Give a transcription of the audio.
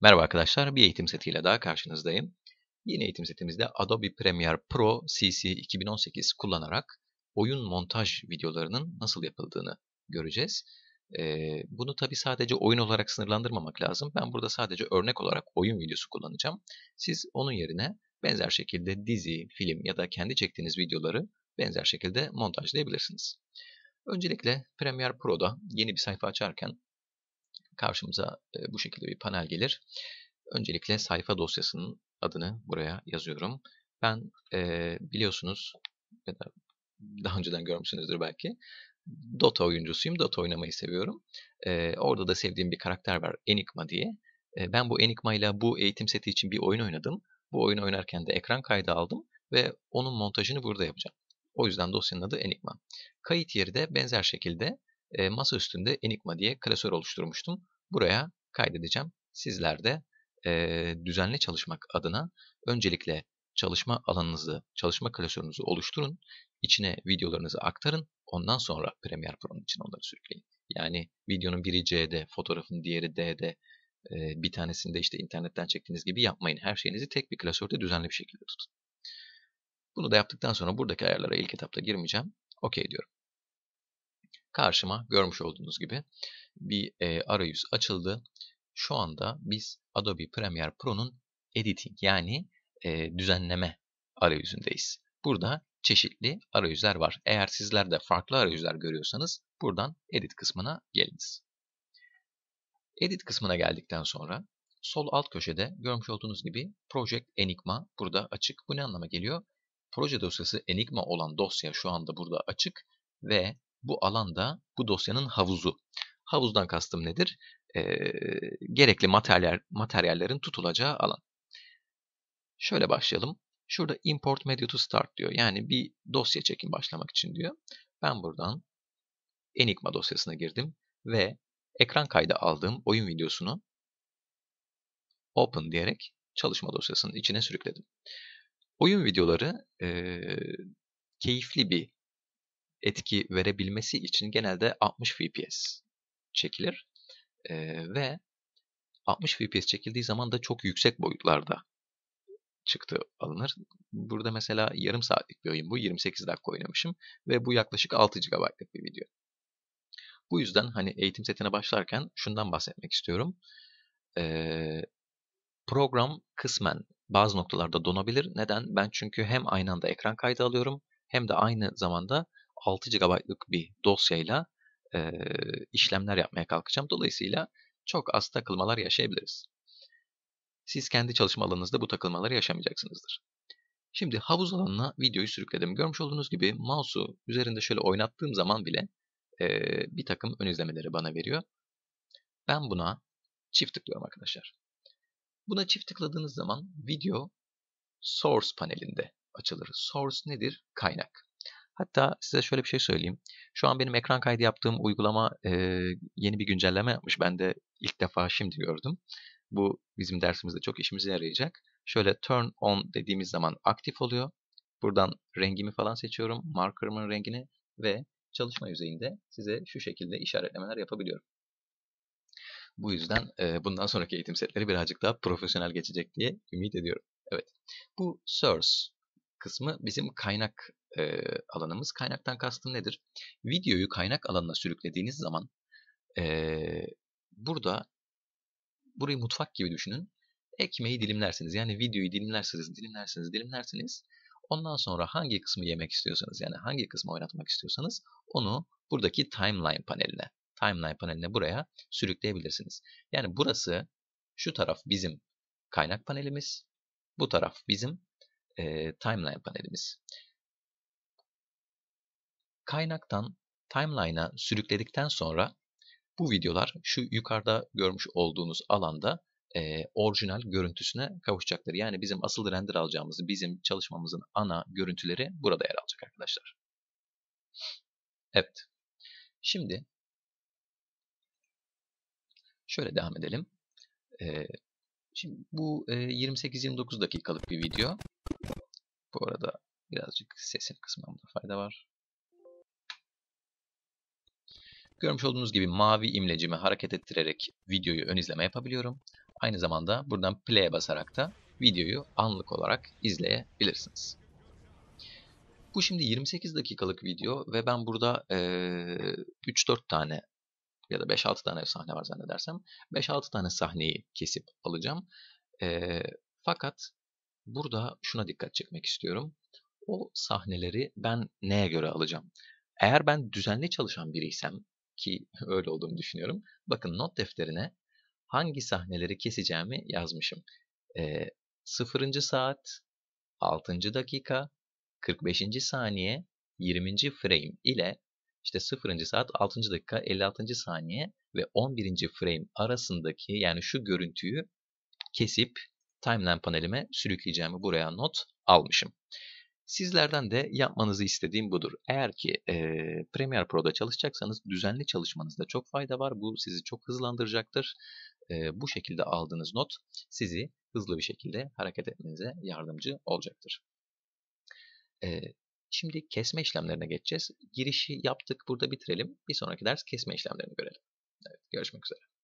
Merhaba arkadaşlar, bir eğitim setiyle daha karşınızdayım. Yeni eğitim setimizde Adobe Premiere Pro CC 2018 kullanarak oyun montaj videolarının nasıl yapıldığını göreceğiz. Ee, bunu tabi sadece oyun olarak sınırlandırmamak lazım. Ben burada sadece örnek olarak oyun videosu kullanacağım. Siz onun yerine benzer şekilde dizi, film ya da kendi çektiğiniz videoları benzer şekilde montajlayabilirsiniz. Öncelikle Premiere Pro'da yeni bir sayfa açarken karşımıza bu şekilde bir panel gelir. Öncelikle sayfa dosyasının adını buraya yazıyorum. Ben biliyorsunuz ya da daha önceden görmüşsünüzdür belki. Dota oyuncusuyum. Dota oynamayı seviyorum. orada da sevdiğim bir karakter var. Enigma diye. ben bu Enigma ile bu eğitim seti için bir oyun oynadım. Bu oyunu oynarken de ekran kaydı aldım ve onun montajını burada yapacağım. O yüzden dosyanın adı Enigma. Kayıt yeri de benzer şekilde e, masa üstünde Enigma diye klasör oluşturmuştum. Buraya kaydedeceğim. Sizler de e, düzenli çalışmak adına öncelikle çalışma alanınızı, çalışma klasörünüzü oluşturun. İçine videolarınızı aktarın. Ondan sonra Premiere Pro'nun için onları sürükleyin. Yani videonun biri C'de, fotoğrafın diğeri D'de, e, bir tanesinde işte internetten çektiğiniz gibi yapmayın. Her şeyinizi tek bir klasörde düzenli bir şekilde tutun. Bunu da yaptıktan sonra buradaki ayarlara ilk etapta girmeyeceğim. OK diyorum karşıma görmüş olduğunuz gibi bir e, arayüz açıldı. Şu anda biz Adobe Premiere Pro'nun editing yani e, düzenleme arayüzündeyiz. Burada çeşitli arayüzler var. Eğer sizler de farklı arayüzler görüyorsanız buradan edit kısmına geliniz. Edit kısmına geldikten sonra sol alt köşede görmüş olduğunuz gibi Project Enigma burada açık. Bu ne anlama geliyor? Proje dosyası Enigma olan dosya şu anda burada açık ve bu alanda bu dosyanın havuzu. Havuzdan kastım nedir? E, gerekli materyaller, materyallerin tutulacağı alan. Şöyle başlayalım. Şurada import media to start diyor. Yani bir dosya çekim başlamak için diyor. Ben buradan Enigma dosyasına girdim ve ekran kaydı aldığım oyun videosunu open diyerek çalışma dosyasının içine sürükledim. Oyun videoları e, keyifli bir etki verebilmesi için genelde 60 FPS çekilir. E, ve 60 FPS çekildiği zaman da çok yüksek boyutlarda çıktı alınır. Burada mesela yarım saatlik bir oyun bu. 28 dakika oynamışım ve bu yaklaşık 6 GB'lık bir video. Bu yüzden hani eğitim setine başlarken şundan bahsetmek istiyorum. Ee, program kısmen bazı noktalarda donabilir. Neden? Ben çünkü hem aynı anda ekran kaydı alıyorum hem de aynı zamanda 6 GB'lık bir dosyayla e, işlemler yapmaya kalkacağım. Dolayısıyla çok az takılmalar yaşayabiliriz. Siz kendi çalışma alanınızda bu takılmaları yaşamayacaksınızdır. Şimdi havuz alanına videoyu sürükledim. Görmüş olduğunuz gibi mouse'u üzerinde şöyle oynattığım zaman bile e, bir takım ön izlemeleri bana veriyor. Ben buna çift tıklıyorum arkadaşlar. Buna çift tıkladığınız zaman video source panelinde açılır. Source nedir? Kaynak. Hatta size şöyle bir şey söyleyeyim. Şu an benim ekran kaydı yaptığım uygulama e, yeni bir güncelleme yapmış. Ben de ilk defa şimdi gördüm. Bu bizim dersimizde çok işimize yarayacak. Şöyle turn on dediğimiz zaman aktif oluyor. Buradan rengimi falan seçiyorum. Marker'ımın rengini ve çalışma yüzeyinde size şu şekilde işaretlemeler yapabiliyorum. Bu yüzden e, bundan sonraki eğitim setleri birazcık daha profesyonel geçecek diye ümit ediyorum. Evet. Bu source kısmı bizim kaynak e, alanımız. Kaynaktan kastım nedir? Videoyu kaynak alanına sürüklediğiniz zaman e, burada burayı mutfak gibi düşünün. Ekmeği dilimlersiniz. Yani videoyu dilimlersiniz, dilimlersiniz, dilimlersiniz. Ondan sonra hangi kısmı yemek istiyorsanız yani hangi kısmı oynatmak istiyorsanız onu buradaki timeline paneline, timeline paneline buraya sürükleyebilirsiniz. Yani burası şu taraf bizim kaynak panelimiz, bu taraf bizim e, timeline panelimiz. Kaynaktan timeline'a sürükledikten sonra bu videolar şu yukarıda görmüş olduğunuz alanda e, orijinal görüntüsüne kavuşacaktır. Yani bizim asıl render alacağımız, bizim çalışmamızın ana görüntüleri burada yer alacak arkadaşlar. Evet. Şimdi şöyle devam edelim. E, şimdi bu e, 28-29 dakikalık bir video. Bu arada birazcık sesin kısmında fayda var. Görmüş olduğunuz gibi mavi imlecimi hareket ettirerek videoyu ön izleme yapabiliyorum. Aynı zamanda buradan play'e basarak da videoyu anlık olarak izleyebilirsiniz. Bu şimdi 28 dakikalık video ve ben burada e, 3-4 tane ya da 5-6 tane sahne var zannedersem 5-6 tane sahneyi kesip alacağım. E, fakat burada şuna dikkat çekmek istiyorum. O sahneleri ben neye göre alacağım? Eğer ben düzenli çalışan biriysem ki öyle olduğumu düşünüyorum. Bakın not defterine hangi sahneleri keseceğimi yazmışım. E, 0. saat, 6. dakika, 45. saniye, 20. frame ile işte 0. saat 6. dakika 56. saniye ve 11. frame arasındaki yani şu görüntüyü kesip timeline panelime sürükleyeceğimi buraya not almışım. Sizlerden de yapmanızı istediğim budur. Eğer ki e, Premiere Pro'da çalışacaksanız düzenli çalışmanızda çok fayda var. Bu sizi çok hızlandıracaktır. E, bu şekilde aldığınız not sizi hızlı bir şekilde hareket etmenize yardımcı olacaktır. E, şimdi kesme işlemlerine geçeceğiz. Girişi yaptık burada bitirelim. Bir sonraki ders kesme işlemlerini görelim. Evet, görüşmek üzere.